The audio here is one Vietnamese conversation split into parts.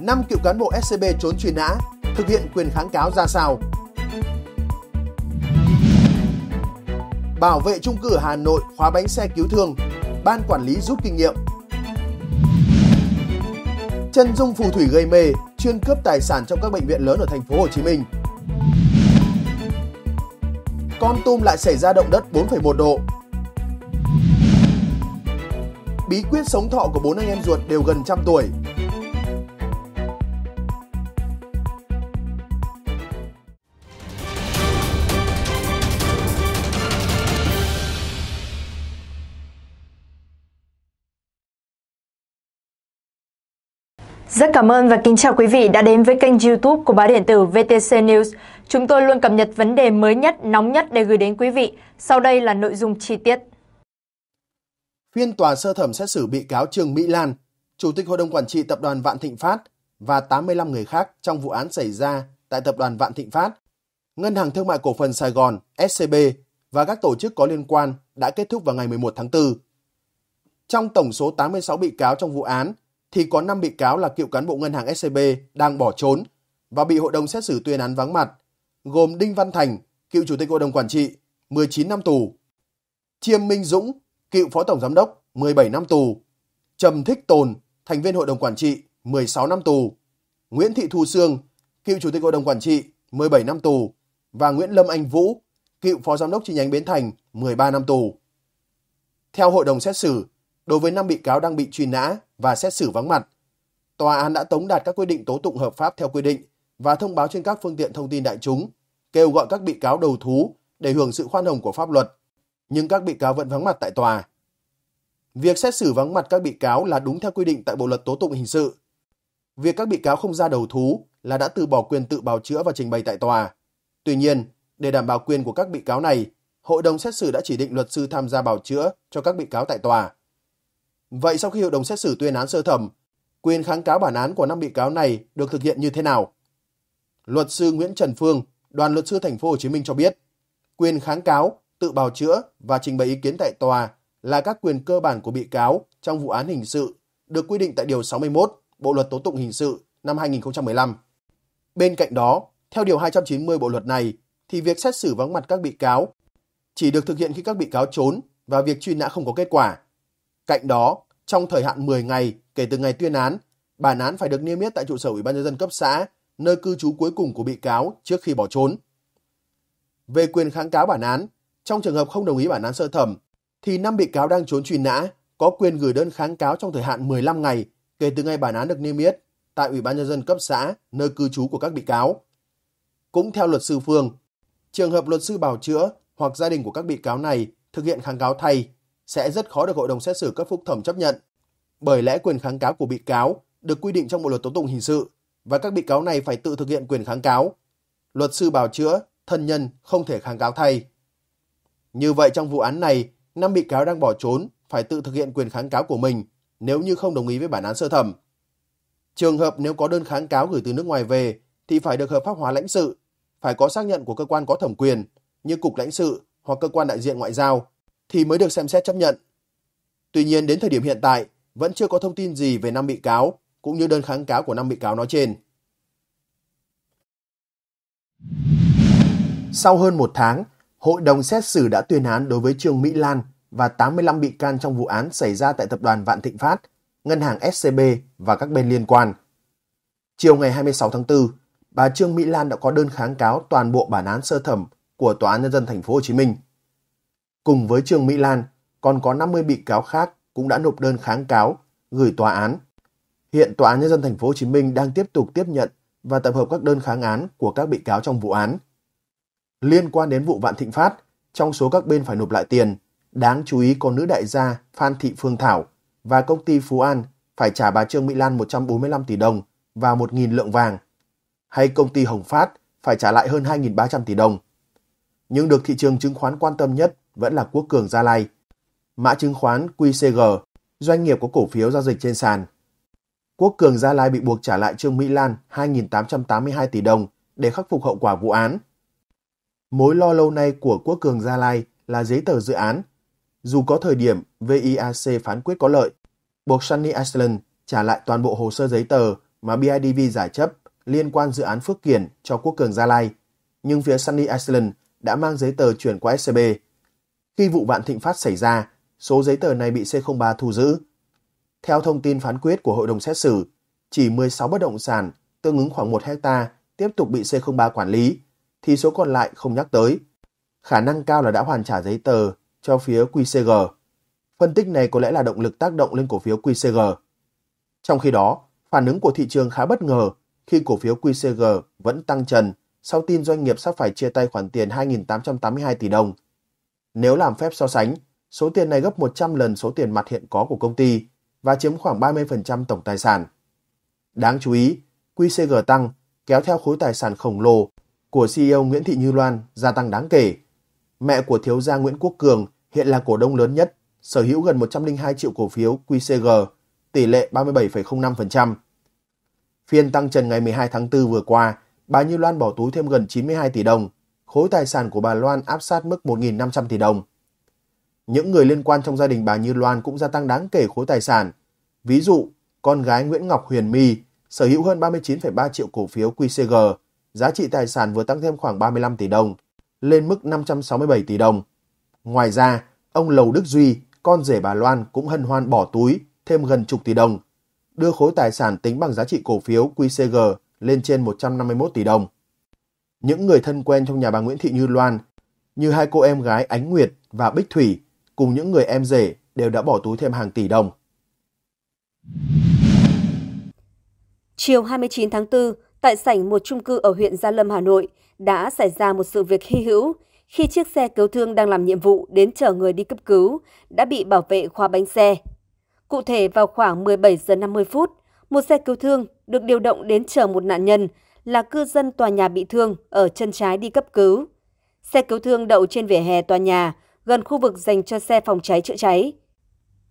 5 cựu cán bộ SCB trốn truy nã, thực hiện quyền kháng cáo ra sao? Bảo vệ trung cử Hà Nội khóa bánh xe cứu thương, ban quản lý rút kinh nghiệm. Chân dung phù thủy gây mê, chuyên cướp tài sản trong các bệnh viện lớn ở thành phố Hồ Chí Minh. Con Tum lại xảy ra động đất 4,1 độ. Bí quyết sống thọ của bốn anh em ruột đều gần trăm tuổi, Rất cảm ơn và kính chào quý vị đã đến với kênh youtube của báo điện tử VTC News. Chúng tôi luôn cập nhật vấn đề mới nhất, nóng nhất để gửi đến quý vị. Sau đây là nội dung chi tiết. Phiên tòa sơ thẩm xét xử bị cáo Trương Mỹ Lan, Chủ tịch Hội đồng Quản trị Tập đoàn Vạn Thịnh Phát và 85 người khác trong vụ án xảy ra tại Tập đoàn Vạn Thịnh Phát, Ngân hàng Thương mại Cổ phần Sài Gòn SCB và các tổ chức có liên quan đã kết thúc vào ngày 11 tháng 4. Trong tổng số 86 bị cáo trong vụ án, thì có 5 bị cáo là cựu cán bộ ngân hàng SCB e đang bỏ trốn và bị hội đồng xét xử tuyên án vắng mặt, gồm Đinh Văn Thành, cựu chủ tịch hội đồng quản trị, 19 năm tù, Chiêm Minh Dũng, cựu phó tổng giám đốc, 17 năm tù, Trầm Thích Tồn, thành viên hội đồng quản trị, 16 năm tù, Nguyễn Thị Thu Sương, cựu chủ tịch hội đồng quản trị, 17 năm tù và Nguyễn Lâm Anh Vũ, cựu phó giám đốc chi nhánh Bến Thành, 13 năm tù. Theo hội đồng xét xử, đối với 5 bị cáo đang bị truy nã và xét xử vắng mặt. Tòa án đã tống đạt các quyết định tố tụng hợp pháp theo quy định và thông báo trên các phương tiện thông tin đại chúng, kêu gọi các bị cáo đầu thú để hưởng sự khoan hồng của pháp luật, nhưng các bị cáo vẫn vắng mặt tại tòa. Việc xét xử vắng mặt các bị cáo là đúng theo quy định tại Bộ luật tố tụng hình sự. Việc các bị cáo không ra đầu thú là đã từ bỏ quyền tự bào chữa và trình bày tại tòa. Tuy nhiên, để đảm bảo quyền của các bị cáo này, hội đồng xét xử đã chỉ định luật sư tham gia bào chữa cho các bị cáo tại tòa. Vậy sau khi hội đồng xét xử tuyên án sơ thẩm, quyền kháng cáo bản án của năm bị cáo này được thực hiện như thế nào? Luật sư Nguyễn Trần Phương, đoàn luật sư thành phố Hồ Chí Minh cho biết, quyền kháng cáo, tự bào chữa và trình bày ý kiến tại tòa là các quyền cơ bản của bị cáo trong vụ án hình sự được quy định tại điều 61 Bộ luật tố tụng hình sự năm 2015. Bên cạnh đó, theo điều 290 bộ luật này thì việc xét xử vắng mặt các bị cáo chỉ được thực hiện khi các bị cáo trốn và việc truy nã không có kết quả. Cạnh đó, trong thời hạn 10 ngày kể từ ngày tuyên án, bản án phải được niêm yết tại trụ sở Ủy ban nhân dân cấp xã, nơi cư trú cuối cùng của bị cáo trước khi bỏ trốn. Về quyền kháng cáo bản án, trong trường hợp không đồng ý bản án sơ thẩm, thì năm bị cáo đang trốn truy nã có quyền gửi đơn kháng cáo trong thời hạn 15 ngày kể từ ngày bản án được niêm yết tại Ủy ban nhân dân cấp xã nơi cư trú của các bị cáo. Cũng theo luật sư Phương, trường hợp luật sư bảo chữa hoặc gia đình của các bị cáo này thực hiện kháng cáo thay sẽ rất khó được hội đồng xét xử cấp phúc thẩm chấp nhận. Bởi lẽ quyền kháng cáo của bị cáo được quy định trong Bộ luật tố tụng hình sự và các bị cáo này phải tự thực hiện quyền kháng cáo. Luật sư bào chữa, thân nhân không thể kháng cáo thay. Như vậy trong vụ án này, năm bị cáo đang bỏ trốn phải tự thực hiện quyền kháng cáo của mình nếu như không đồng ý với bản án sơ thẩm. Trường hợp nếu có đơn kháng cáo gửi từ nước ngoài về thì phải được hợp pháp hóa lãnh sự, phải có xác nhận của cơ quan có thẩm quyền như cục lãnh sự hoặc cơ quan đại diện ngoại giao thì mới được xem xét chấp nhận. Tuy nhiên đến thời điểm hiện tại, vẫn chưa có thông tin gì về năm bị cáo cũng như đơn kháng cáo của năm bị cáo nói trên. Sau hơn một tháng, hội đồng xét xử đã tuyên án đối với Trương Mỹ Lan và 85 bị can trong vụ án xảy ra tại tập đoàn Vạn Thịnh Phát, ngân hàng SCB và các bên liên quan. Chiều ngày 26 tháng 4, bà Trương Mỹ Lan đã có đơn kháng cáo toàn bộ bản án sơ thẩm của Tòa án nhân dân thành phố Hồ Chí Minh. Cùng với Trương Mỹ Lan, còn có 50 bị cáo khác cũng đã nộp đơn kháng cáo, gửi tòa án. Hiện Tòa án Nhân dân Thành phố Hồ Chí Minh đang tiếp tục tiếp nhận và tập hợp các đơn kháng án của các bị cáo trong vụ án. Liên quan đến vụ Vạn Thịnh Phát, trong số các bên phải nộp lại tiền, đáng chú ý có nữ đại gia Phan Thị Phương Thảo và công ty Phú An phải trả bà Trương Mỹ Lan 145 tỷ đồng và 1.000 lượng vàng, hay công ty Hồng Phát phải trả lại hơn 2.300 tỷ đồng. Nhưng được thị trường chứng khoán quan tâm nhất vẫn là Quốc Cường Gia Lai. Mã chứng khoán QCG, doanh nghiệp có cổ phiếu giao dịch trên sàn. Quốc Cường Gia Lai bị buộc trả lại Trương Mỹ Lan 2.882 tỷ đồng để khắc phục hậu quả vụ án. Mối lo lâu nay của Quốc Cường Gia Lai là giấy tờ dự án. Dù có thời điểm VIAC phán quyết có lợi, buộc Sunny Iceland trả lại toàn bộ hồ sơ giấy tờ mà BIDV giải chấp liên quan dự án Phước Kiển cho Quốc Cường Gia Lai. Nhưng phía Sunny Iceland đã mang giấy tờ chuyển qua SCB e khi vụ vạn thịnh phát xảy ra, số giấy tờ này bị C03 thu giữ. Theo thông tin phán quyết của hội đồng xét xử, chỉ 16 bất động sản tương ứng khoảng 1 hecta tiếp tục bị C03 quản lý, thì số còn lại không nhắc tới. Khả năng cao là đã hoàn trả giấy tờ cho phía QCG. Phân tích này có lẽ là động lực tác động lên cổ phiếu QCG. Trong khi đó, phản ứng của thị trường khá bất ngờ khi cổ phiếu QCG vẫn tăng trần sau tin doanh nghiệp sắp phải chia tay khoản tiền 2.882 tỷ đồng – nếu làm phép so sánh, số tiền này gấp 100 lần số tiền mặt hiện có của công ty và chiếm khoảng 30% tổng tài sản. Đáng chú ý, QCG tăng kéo theo khối tài sản khổng lồ của CEO Nguyễn Thị Như Loan gia tăng đáng kể. Mẹ của thiếu gia Nguyễn Quốc Cường hiện là cổ đông lớn nhất, sở hữu gần 102 triệu cổ phiếu QCG, tỷ lệ 37,05%. Phiên tăng trần ngày 12 tháng 4 vừa qua, bà Như Loan bỏ túi thêm gần 92 tỷ đồng, khối tài sản của bà Loan áp sát mức 1.500 tỷ đồng. Những người liên quan trong gia đình bà Như Loan cũng gia tăng đáng kể khối tài sản. Ví dụ, con gái Nguyễn Ngọc Huyền My sở hữu hơn 39,3 triệu cổ phiếu QCG, giá trị tài sản vừa tăng thêm khoảng 35 tỷ đồng, lên mức 567 tỷ đồng. Ngoài ra, ông Lầu Đức Duy, con rể bà Loan cũng hân hoan bỏ túi thêm gần chục tỷ đồng, đưa khối tài sản tính bằng giá trị cổ phiếu QCG lên trên 151 tỷ đồng những người thân quen trong nhà bà Nguyễn Thị Như Loan, như hai cô em gái Ánh Nguyệt và Bích Thủy cùng những người em rể đều đã bỏ túi thêm hàng tỷ đồng. Chiều 29 tháng 4, tại sảnh một trung cư ở huyện Gia Lâm, Hà Nội, đã xảy ra một sự việc hy hữu khi chiếc xe cứu thương đang làm nhiệm vụ đến chở người đi cấp cứu đã bị bảo vệ khóa bánh xe. Cụ thể vào khoảng 17 giờ 50 phút, một xe cứu thương được điều động đến chở một nạn nhân là cư dân tòa nhà bị thương ở chân trái đi cấp cứu. Xe cứu thương đậu trên vỉa hè tòa nhà, gần khu vực dành cho xe phòng cháy chữa cháy.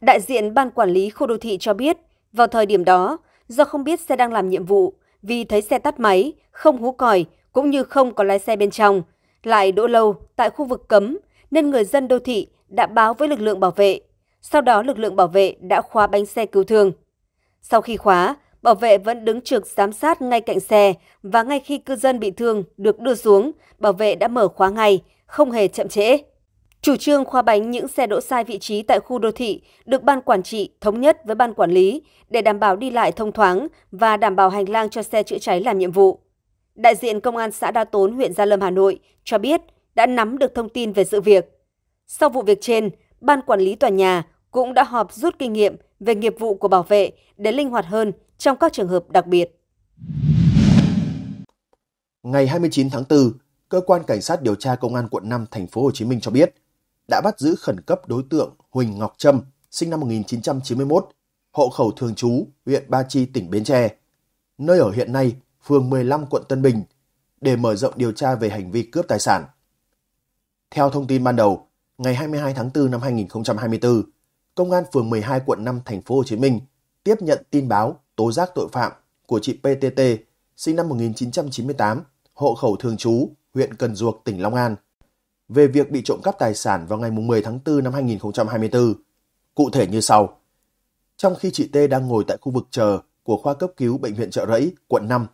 Đại diện ban quản lý khu đô thị cho biết, vào thời điểm đó, do không biết xe đang làm nhiệm vụ, vì thấy xe tắt máy, không hú còi cũng như không có lái xe bên trong, lại đỗ lâu tại khu vực cấm nên người dân đô thị đã báo với lực lượng bảo vệ. Sau đó lực lượng bảo vệ đã khóa bánh xe cứu thương. Sau khi khóa, bảo vệ vẫn đứng trực giám sát ngay cạnh xe và ngay khi cư dân bị thương được đưa xuống, bảo vệ đã mở khóa ngay, không hề chậm trễ. Chủ trương khoa bánh những xe đỗ sai vị trí tại khu đô thị được ban quản trị thống nhất với ban quản lý để đảm bảo đi lại thông thoáng và đảm bảo hành lang cho xe chữa cháy làm nhiệm vụ. Đại diện Công an xã Đa Tốn, huyện Gia Lâm, Hà Nội cho biết đã nắm được thông tin về sự việc. Sau vụ việc trên, Ban Quản lý tòa nhà cũng đã họp rút kinh nghiệm về nghiệp vụ của bảo vệ để linh hoạt hơn trong các trường hợp đặc biệt. Ngày 29 tháng 4, cơ quan cảnh sát điều tra công an quận 5 thành phố Hồ Chí Minh cho biết đã bắt giữ khẩn cấp đối tượng Huỳnh Ngọc Trâm, sinh năm 1991, hộ khẩu thường trú huyện Ba Chi, tỉnh Bến Tre, nơi ở hiện nay phường 15 quận Tân Bình để mở rộng điều tra về hành vi cướp tài sản. Theo thông tin ban đầu, ngày 22 tháng 4 năm 2024, Công an phường 12 quận 5 thành phố Hồ Chí Minh tiếp nhận tin báo tố giác tội phạm của chị PTT, sinh năm 1998, hộ khẩu thường trú, huyện Cần Duộc, tỉnh Long An, về việc bị trộm cắp tài sản vào ngày 10 tháng 4 năm 2024. Cụ thể như sau. Trong khi chị T đang ngồi tại khu vực chờ của khoa cấp cứu bệnh viện Trợ Rẫy, quận 5,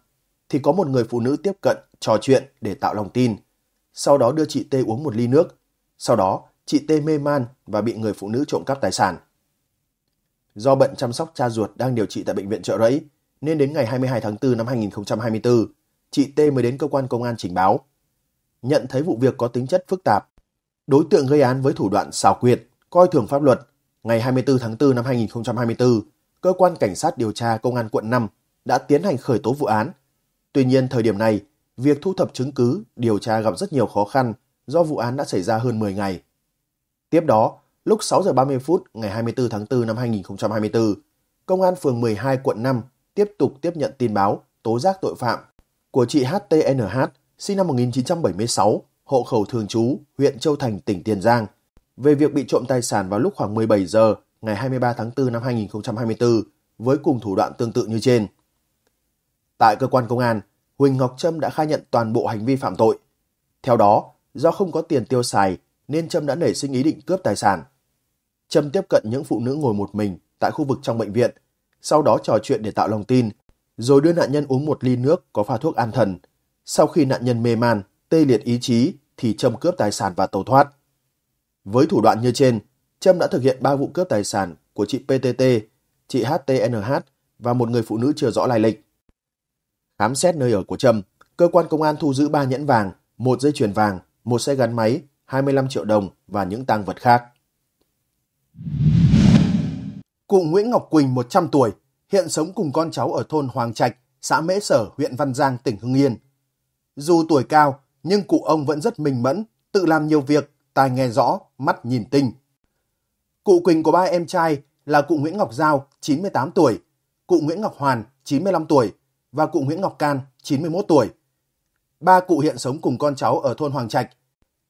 thì có một người phụ nữ tiếp cận, trò chuyện để tạo lòng tin. Sau đó đưa chị T uống một ly nước. Sau đó, chị T mê man và bị người phụ nữ trộm cắp tài sản. Do bận chăm sóc cha ruột đang điều trị tại bệnh viện trợ rẫy, nên đến ngày 22 tháng 4 năm 2024, chị T mới đến cơ quan công an trình báo. Nhận thấy vụ việc có tính chất phức tạp, đối tượng gây án với thủ đoạn xảo quyệt, coi thường pháp luật. Ngày 24 tháng 4 năm 2024, cơ quan cảnh sát điều tra công an quận 5 đã tiến hành khởi tố vụ án. Tuy nhiên thời điểm này, việc thu thập chứng cứ, điều tra gặp rất nhiều khó khăn do vụ án đã xảy ra hơn 10 ngày. Tiếp đó, lúc 6 giờ 30 phút ngày 24 tháng 4 năm 2024, Công an phường 12 quận 5 tiếp tục tiếp nhận tin báo tố giác tội phạm của chị HTNH, sinh năm 1976, hộ khẩu thường trú, huyện Châu Thành, tỉnh Tiền Giang, về việc bị trộm tài sản vào lúc khoảng 17 giờ ngày 23 tháng 4 năm 2024 với cùng thủ đoạn tương tự như trên. Tại cơ quan công an, Huỳnh Ngọc Trâm đã khai nhận toàn bộ hành vi phạm tội. Theo đó, do không có tiền tiêu xài nên Trâm đã nảy sinh ý định cướp tài sản. Trâm tiếp cận những phụ nữ ngồi một mình tại khu vực trong bệnh viện, sau đó trò chuyện để tạo lòng tin, rồi đưa nạn nhân uống một ly nước có pha thuốc an thần. Sau khi nạn nhân mê man, tê liệt ý chí thì Trâm cướp tài sản và tẩu thoát. Với thủ đoạn như trên, Trâm đã thực hiện 3 vụ cướp tài sản của chị PTT, chị HTNH và một người phụ nữ chưa rõ lai lịch. Khám xét nơi ở của Trâm, cơ quan công an thu giữ 3 nhẫn vàng, một dây chuyền vàng, một xe gắn máy 25 triệu đồng và những tang vật khác. Cụ Nguyễn Ngọc Quỳnh 100 tuổi, hiện sống cùng con cháu ở thôn Hoàng Trạch, xã Mễ Sở, huyện Văn Giang, tỉnh Hưng Yên. Dù tuổi cao, nhưng cụ ông vẫn rất minh mẫn, tự làm nhiều việc, tai nghe rõ, mắt nhìn tinh. Cụ Quỳnh có ba em trai là cụ Nguyễn Ngọc Giao, 98 tuổi, cụ Nguyễn Ngọc Hoàn, 95 tuổi và cụ Nguyễn Ngọc Can, 91 tuổi. Ba cụ hiện sống cùng con cháu ở thôn Hoàng Trạch,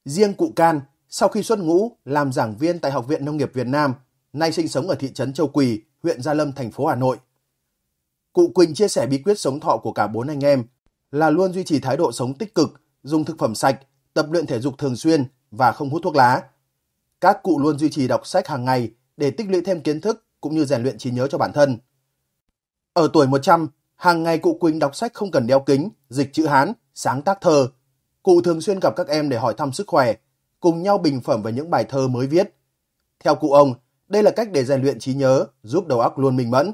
Riêng cụ Can, sau khi xuất ngũ làm giảng viên tại Học viện Nông nghiệp Việt Nam, nay sinh sống ở thị trấn Châu Quỳ, huyện Gia Lâm, thành phố Hà Nội. Cụ Quỳnh chia sẻ bí quyết sống thọ của cả bốn anh em là luôn duy trì thái độ sống tích cực, dùng thực phẩm sạch, tập luyện thể dục thường xuyên và không hút thuốc lá. Các cụ luôn duy trì đọc sách hàng ngày để tích lũy thêm kiến thức cũng như rèn luyện trí nhớ cho bản thân. Ở tuổi 100, hàng ngày cụ Quỳnh đọc sách không cần đeo kính, dịch chữ Hán, sáng tác thơ, Cụ thường xuyên gặp các em để hỏi thăm sức khỏe, cùng nhau bình phẩm về những bài thơ mới viết. Theo cụ ông, đây là cách để rèn luyện trí nhớ, giúp đầu óc luôn minh mẫn.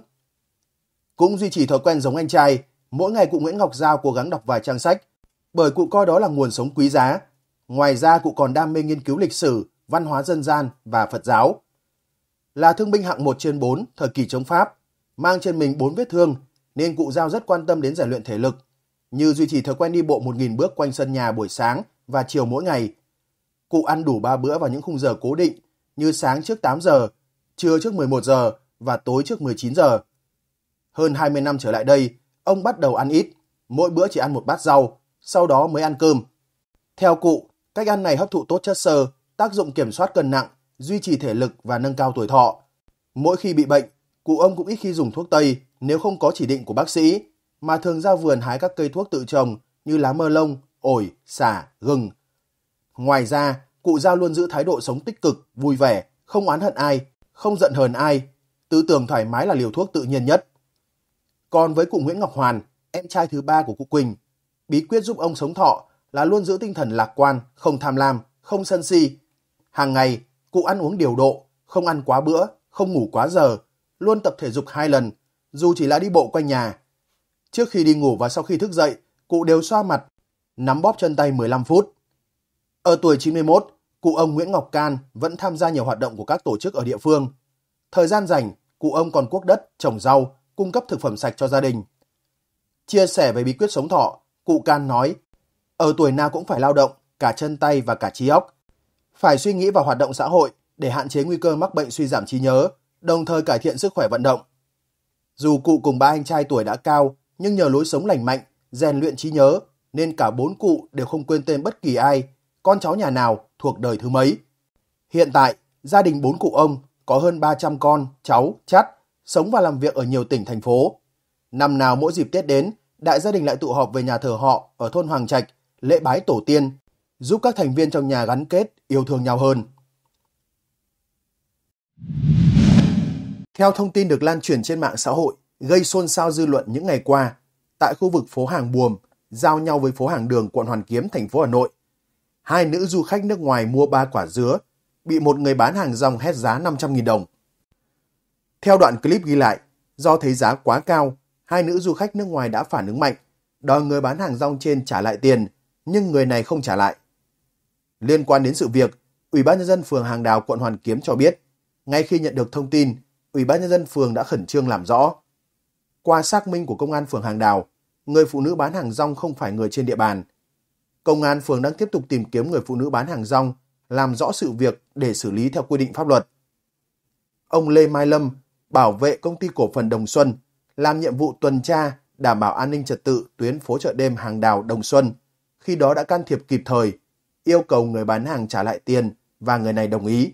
Cũng duy trì thói quen giống anh trai, mỗi ngày cụ Nguyễn Ngọc Giao cố gắng đọc vài trang sách, bởi cụ coi đó là nguồn sống quý giá. Ngoài ra cụ còn đam mê nghiên cứu lịch sử, văn hóa dân gian và Phật giáo. Là thương binh hạng 1 trên 4 thời kỳ chống Pháp, mang trên mình 4 vết thương nên cụ Giao rất quan tâm đến rèn luyện thể lực, như duy trì thói quen đi bộ 1.000 bước quanh sân nhà buổi sáng và chiều mỗi ngày. Cụ ăn đủ 3 bữa vào những khung giờ cố định như sáng trước 8 giờ, trưa trước 11 giờ và tối trước 19 giờ. Hơn 20 năm trở lại đây, ông bắt đầu ăn ít, mỗi bữa chỉ ăn một bát rau, sau đó mới ăn cơm. Theo cụ, cách ăn này hấp thụ tốt chất xơ, tác dụng kiểm soát cân nặng, duy trì thể lực và nâng cao tuổi thọ. Mỗi khi bị bệnh, cụ ông cũng ít khi dùng thuốc Tây nếu không có chỉ định của bác sĩ mà thường ra vườn hái các cây thuốc tự trồng như lá mơ lông, ổi, xả, gừng. Ngoài ra, cụ Giao luôn giữ thái độ sống tích cực, vui vẻ, không oán hận ai, không giận hờn ai, tư tưởng thoải mái là liều thuốc tự nhiên nhất. Còn với cụ Nguyễn Ngọc Hoàn, em trai thứ ba của cụ Quỳnh, bí quyết giúp ông sống thọ là luôn giữ tinh thần lạc quan, không tham lam, không sân si. Hàng ngày, cụ ăn uống điều độ, không ăn quá bữa, không ngủ quá giờ, luôn tập thể dục hai lần, dù chỉ là đi bộ quanh nhà Trước khi đi ngủ và sau khi thức dậy, cụ đều xoa mặt, nắm bóp chân tay 15 phút. Ở tuổi 91, cụ ông Nguyễn Ngọc Can vẫn tham gia nhiều hoạt động của các tổ chức ở địa phương. Thời gian rảnh, cụ ông còn cuốc đất, trồng rau, cung cấp thực phẩm sạch cho gia đình. Chia sẻ về bí quyết sống thọ, cụ Can nói, ở tuổi nào cũng phải lao động, cả chân tay và cả trí óc. Phải suy nghĩ vào hoạt động xã hội để hạn chế nguy cơ mắc bệnh suy giảm trí nhớ, đồng thời cải thiện sức khỏe vận động. Dù cụ cùng ba anh trai tuổi đã cao nhưng nhờ lối sống lành mạnh, rèn luyện trí nhớ, nên cả bốn cụ đều không quên tên bất kỳ ai, con cháu nhà nào thuộc đời thứ mấy. Hiện tại, gia đình bốn cụ ông có hơn 300 con, cháu, chắt, sống và làm việc ở nhiều tỉnh, thành phố. Năm nào mỗi dịp Tết đến, đại gia đình lại tụ họp về nhà thờ họ ở thôn Hoàng Trạch, lễ bái tổ tiên, giúp các thành viên trong nhà gắn kết, yêu thương nhau hơn. Theo thông tin được lan truyền trên mạng xã hội, gây xôn xao dư luận những ngày qua tại khu vực phố hàng Buồm, giao nhau với phố hàng đường quận Hoàn Kiếm, thành phố Hà Nội. Hai nữ du khách nước ngoài mua ba quả dứa, bị một người bán hàng rong hét giá 500.000 đồng. Theo đoạn clip ghi lại, do thấy giá quá cao, hai nữ du khách nước ngoài đã phản ứng mạnh, đòi người bán hàng rong trên trả lại tiền, nhưng người này không trả lại. Liên quan đến sự việc, Ủy ban nhân dân phường Hàng Đào quận Hoàn Kiếm cho biết, ngay khi nhận được thông tin, Ủy ban nhân dân phường đã khẩn trương làm rõ, qua xác minh của công an phường Hàng Đào, người phụ nữ bán hàng rong không phải người trên địa bàn. Công an phường đang tiếp tục tìm kiếm người phụ nữ bán hàng rong, làm rõ sự việc để xử lý theo quy định pháp luật. Ông Lê Mai Lâm, bảo vệ công ty cổ phần Đồng Xuân, làm nhiệm vụ tuần tra đảm bảo an ninh trật tự tuyến phố chợ đêm hàng đào Đồng Xuân. Khi đó đã can thiệp kịp thời, yêu cầu người bán hàng trả lại tiền và người này đồng ý.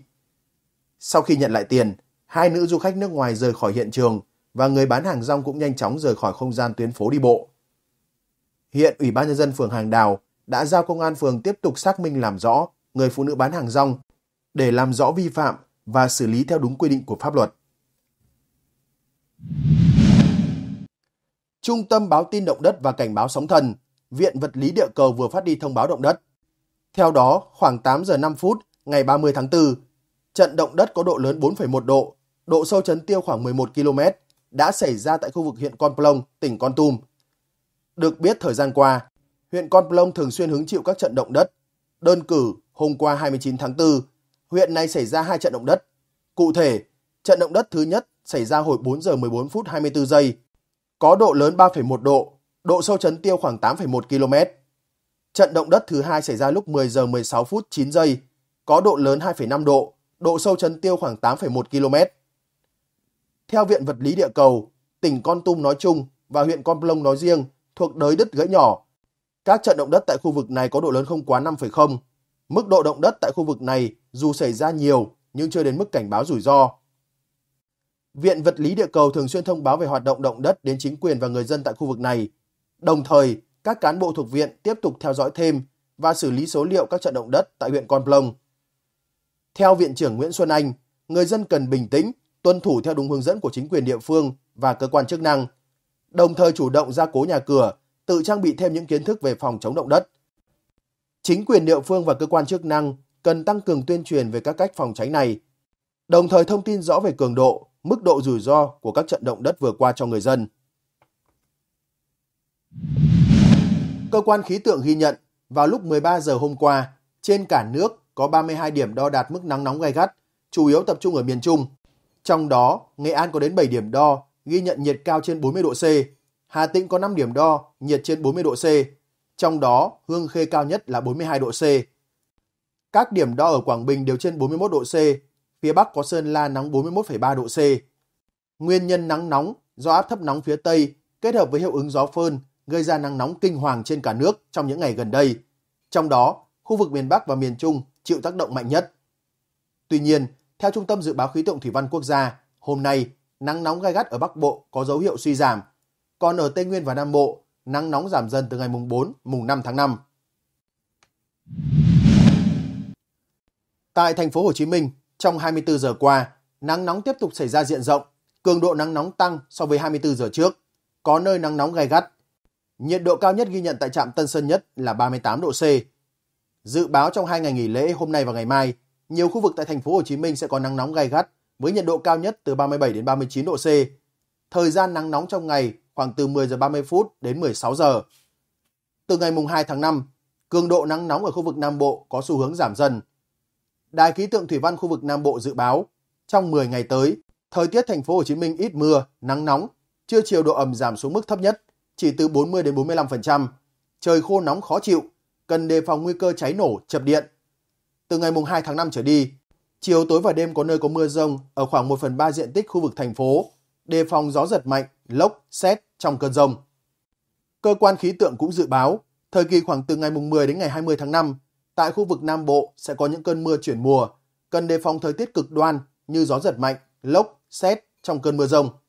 Sau khi nhận lại tiền, hai nữ du khách nước ngoài rời khỏi hiện trường – và người bán hàng rong cũng nhanh chóng rời khỏi không gian tuyến phố đi bộ. Hiện Ủy ban Nhân dân phường Hàng Đào đã giao công an phường tiếp tục xác minh làm rõ người phụ nữ bán hàng rong để làm rõ vi phạm và xử lý theo đúng quy định của pháp luật. Trung tâm báo tin động đất và cảnh báo sóng thần, Viện Vật lý Địa cầu vừa phát đi thông báo động đất. Theo đó, khoảng 8 giờ 5 phút ngày 30 tháng 4, trận động đất có độ lớn 4,1 độ, độ sâu chấn tiêu khoảng 11 km, đã xảy ra tại khu vực huyện Con Plong, tỉnh Con Tum. Được biết thời gian qua, huyện Con Plong thường xuyên hứng chịu các trận động đất. Đơn cử, hôm qua 29 tháng 4, huyện này xảy ra hai trận động đất. Cụ thể, trận động đất thứ nhất xảy ra hồi 4 giờ 14 phút 24 giây, có độ lớn 3,1 độ, độ sâu chấn tiêu khoảng 8,1 km. Trận động đất thứ hai xảy ra lúc 10 giờ 16 phút 9 giây, có độ lớn 2,5 độ, độ sâu chấn tiêu khoảng 8,1 km. Theo Viện Vật lý Địa cầu, tỉnh Con Tum nói chung và huyện Con Plong nói riêng thuộc đới đất gãy nhỏ. Các trận động đất tại khu vực này có độ lớn không quá 5,0. Mức độ động đất tại khu vực này dù xảy ra nhiều nhưng chưa đến mức cảnh báo rủi ro. Viện Vật lý Địa cầu thường xuyên thông báo về hoạt động động đất đến chính quyền và người dân tại khu vực này. Đồng thời, các cán bộ thuộc viện tiếp tục theo dõi thêm và xử lý số liệu các trận động đất tại huyện Con Plong. Theo Viện trưởng Nguyễn Xuân Anh, người dân cần bình tĩnh tuân thủ theo đúng hướng dẫn của chính quyền địa phương và cơ quan chức năng, đồng thời chủ động gia cố nhà cửa, tự trang bị thêm những kiến thức về phòng chống động đất. Chính quyền địa phương và cơ quan chức năng cần tăng cường tuyên truyền về các cách phòng tránh này, đồng thời thông tin rõ về cường độ, mức độ rủi ro của các trận động đất vừa qua cho người dân. Cơ quan khí tượng ghi nhận vào lúc 13 giờ hôm qua, trên cả nước có 32 điểm đo đạt mức nắng nóng gay gắt, chủ yếu tập trung ở miền Trung. Trong đó, Nghệ An có đến 7 điểm đo, ghi nhận nhiệt cao trên 40 độ C. Hà Tĩnh có 5 điểm đo, nhiệt trên 40 độ C. Trong đó, Hương Khê cao nhất là 42 độ C. Các điểm đo ở Quảng Bình đều trên 41 độ C. Phía Bắc có Sơn La nắng 41,3 độ C. Nguyên nhân nắng nóng do áp thấp nóng phía Tây kết hợp với hiệu ứng gió phơn gây ra nắng nóng kinh hoàng trên cả nước trong những ngày gần đây. Trong đó, khu vực miền Bắc và miền Trung chịu tác động mạnh nhất. Tuy nhiên, theo Trung tâm Dự báo Khí tượng Thủy văn Quốc gia, hôm nay nắng nóng gai gắt ở Bắc Bộ có dấu hiệu suy giảm, còn ở Tây Nguyên và Nam Bộ, nắng nóng giảm dần từ ngày mùng 4, mùng 5 tháng 5. Tại thành phố Hồ Chí Minh, trong 24 giờ qua, nắng nóng tiếp tục xảy ra diện rộng, cường độ nắng nóng tăng so với 24 giờ trước, có nơi nắng nóng gai gắt. Nhiệt độ cao nhất ghi nhận tại trạm Tân Sơn Nhất là 38 độ C. Dự báo trong hai ngày nghỉ lễ hôm nay và ngày mai, nhiều khu vực tại thành phố Hồ Chí Minh sẽ có nắng nóng gay gắt với nhiệt độ cao nhất từ 37 đến 39 độ C. Thời gian nắng nóng trong ngày khoảng từ 10 giờ 30 phút đến 16 giờ. Từ ngày mùng 2 tháng 5, cường độ nắng nóng ở khu vực Nam Bộ có xu hướng giảm dần. Đài khí tượng thủy văn khu vực Nam Bộ dự báo trong 10 ngày tới, thời tiết thành phố Hồ Chí Minh ít mưa, nắng nóng, trưa chiều độ ẩm giảm xuống mức thấp nhất, chỉ từ 40 đến 45%. Trời khô nóng khó chịu, cần đề phòng nguy cơ cháy nổ, chập điện. Từ ngày mùng 2 tháng 5 trở đi, chiều tối và đêm có nơi có mưa rông ở khoảng 1 phần 3 diện tích khu vực thành phố, đề phòng gió giật mạnh, lốc, xét trong cơn rông. Cơ quan khí tượng cũng dự báo, thời kỳ khoảng từ ngày mùng 10 đến ngày 20 tháng 5, tại khu vực Nam Bộ sẽ có những cơn mưa chuyển mùa, cần đề phòng thời tiết cực đoan như gió giật mạnh, lốc, xét trong cơn mưa rông.